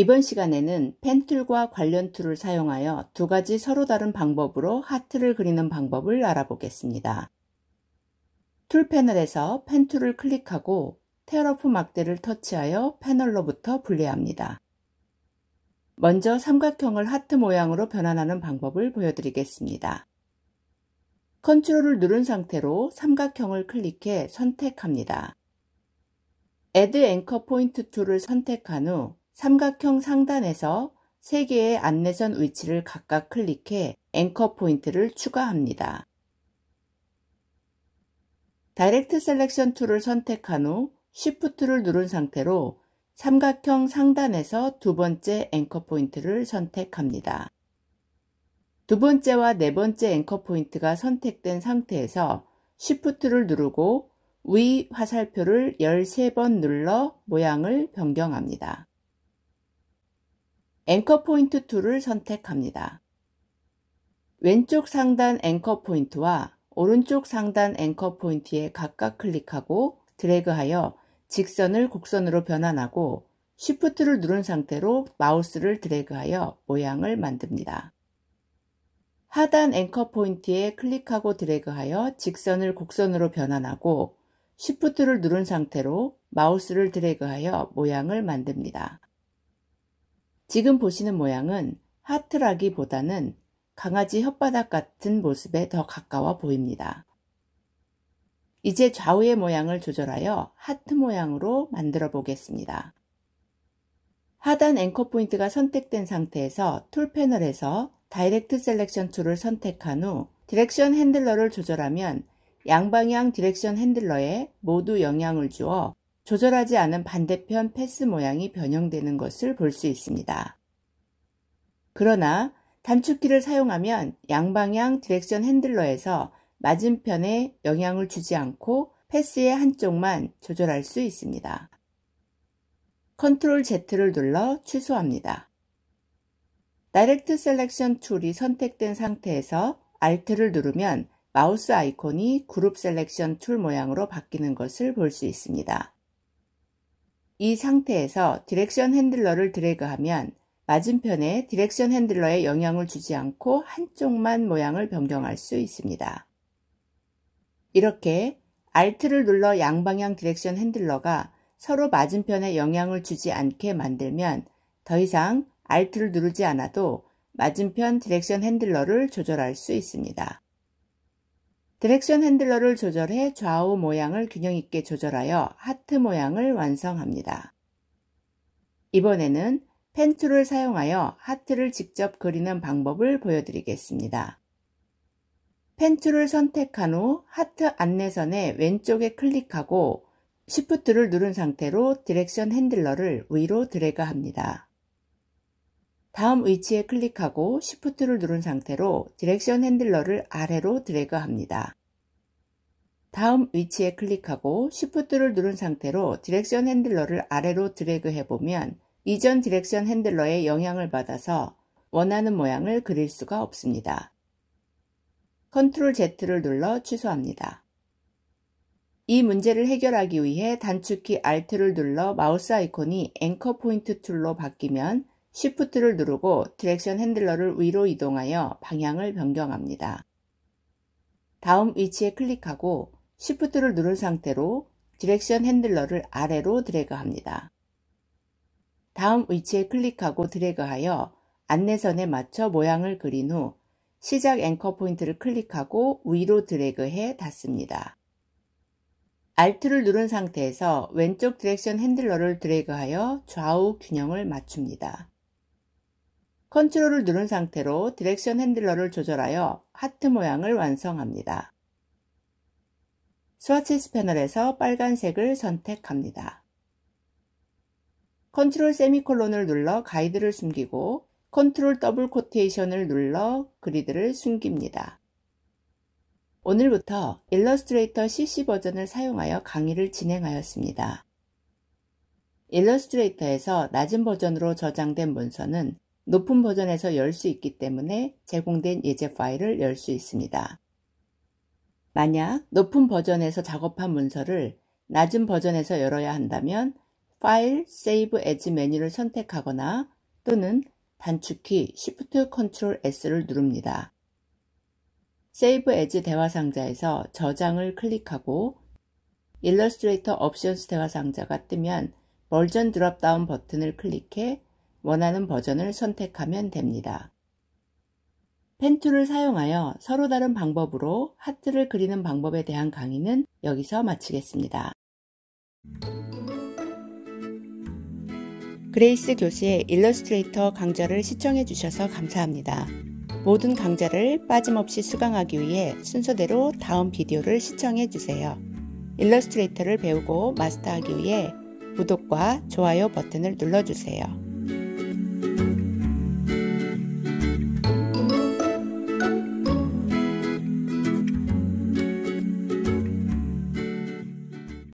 이번 시간에는 펜툴과 관련 툴을 사용하여 두 가지 서로 다른 방법으로 하트를 그리는 방법을 알아보겠습니다. 툴 패널에서 펜툴을 클릭하고 테러프 막대를 터치하여 패널로부터 분리합니다. 먼저 삼각형을 하트 모양으로 변환하는 방법을 보여드리겠습니다. 컨트롤을 누른 상태로 삼각형을 클릭해 선택합니다. Add Anchor Point 툴을 선택한 후 삼각형 상단에서 3개의 안내선 위치를 각각 클릭해 앵커 포인트를 추가합니다. 다이렉트 셀렉션 툴을 선택한 후 Shift를 누른 상태로 삼각형 상단에서 두 번째 앵커 포인트를 선택합니다. 두 번째와 네 번째 앵커 포인트가 선택된 상태에서 Shift를 누르고 위 화살표를 13번 눌러 모양을 변경합니다. 앵커 포인트 툴을 선택합니다. 왼쪽 상단 앵커 포인트와 오른쪽 상단 앵커 포인트에 각각 클릭하고 드래그하여 직선을 곡선으로 변환하고 쉬프트를 누른 상태로 마우스를 드래그하여 모양을 만듭니다. 하단 앵커 포인트에 클릭하고 드래그하여 직선을 곡선으로 변환하고 쉬프트를 누른 상태로 마우스를 드래그하여 모양을 만듭니다. 지금 보시는 모양은 하트라기보다는 강아지 혓바닥 같은 모습에 더 가까워 보입니다. 이제 좌우의 모양을 조절하여 하트 모양으로 만들어 보겠습니다. 하단 앵커 포인트가 선택된 상태에서 툴 패널에서 다이렉트 셀렉션 툴을 선택한 후 디렉션 핸들러를 조절하면 양방향 디렉션 핸들러에 모두 영향을 주어 조절하지 않은 반대편 패스 모양이 변형되는 것을 볼 수 있습니다. 그러나 단축키를 사용하면 양방향 디렉션 핸들러에서 맞은편에 영향을 주지 않고 패스의 한쪽만 조절할 수 있습니다. 컨트롤 Z를 눌러 취소합니다. 다이렉트 셀렉션 툴이 선택된 상태에서 Alt를 누르면 마우스 아이콘이 그룹 셀렉션 툴 모양으로 바뀌는 것을 볼 수 있습니다. 이 상태에서 디렉션 핸들러를 드래그하면 맞은편에 디렉션 핸들러에 영향을 주지 않고 한쪽만 모양을 변경할 수 있습니다. 이렇게 Alt를 눌러 양방향 디렉션 핸들러가 서로 맞은편에 영향을 주지 않게 만들면 더 이상 Alt를 누르지 않아도 맞은편 디렉션 핸들러를 조절할 수 있습니다. 디렉션 핸들러를 조절해 좌우 모양을 균형 있게 조절하여 하트 모양을 완성합니다. 이번에는 펜 툴을 사용하여 하트를 직접 그리는 방법을 보여드리겠습니다. 펜 툴을 선택한 후 하트 안내선의 왼쪽에 클릭하고 Shift를 누른 상태로 디렉션 핸들러를 위로 드래그합니다. 다음 위치에 클릭하고 Shift를 누른 상태로 디렉션 핸들러를 아래로 드래그합니다. 다음 위치에 클릭하고 Shift를 누른 상태로 디렉션 핸들러를 아래로 드래그해보면 이전 디렉션 핸들러의 영향을 받아서 원하는 모양을 그릴 수가 없습니다. Ctrl Z를 눌러 취소합니다. 이 문제를 해결하기 위해 단축키 Alt를 눌러 마우스 아이콘이 앵커 포인트 툴로 바뀌면 Shift를 누르고 디렉션 핸들러를 위로 이동하여 방향을 변경합니다. 다음 위치에 클릭하고 Shift를 누른 상태로 디렉션 핸들러를 아래로 드래그합니다. 다음 위치에 클릭하고 드래그하여 안내선에 맞춰 모양을 그린 후 시작 앵커 포인트를 클릭하고 위로 드래그해 닫습니다. Alt를 누른 상태에서 왼쪽 디렉션 핸들러를 드래그하여 좌우 균형을 맞춥니다. 컨트롤을 누른 상태로 디렉션 핸들러를 조절하여 하트 모양을 완성합니다. 스와치스 패널에서 빨간색을 선택합니다. 컨트롤 세미콜론을 눌러 가이드를 숨기고 컨트롤 더블 코테이션을 눌러 그리드를 숨깁니다. 오늘부터 일러스트레이터 CC 버전을 사용하여 강의를 진행하였습니다. 일러스트레이터에서 낮은 버전으로 저장된 문서는 높은 버전에서 열 수 있기 때문에 제공된 예제 파일을 열 수 있습니다. 만약 높은 버전에서 작업한 문서를 낮은 버전에서 열어야 한다면 파일 Save As 메뉴를 선택하거나 또는 단축키 Shift Ctrl S를 누릅니다. Save As 대화 상자에서 저장을 클릭하고 Illustrator Options 대화 상자가 뜨면 버전 드랍다운 버튼을 클릭해 원하는 버전을 선택하면 됩니다. 펜툴을 사용하여 서로 다른 방법으로 하트를 그리는 방법에 대한 강의는 여기서 마치겠습니다. 그레이스 교수의 일러스트레이터 강좌를 시청해 주셔서 감사합니다. 모든 강좌를 빠짐없이 수강하기 위해 순서대로 다음 비디오를 시청해 주세요. 일러스트레이터를 배우고 마스터하기 위해 구독과 좋아요 버튼을 눌러주세요.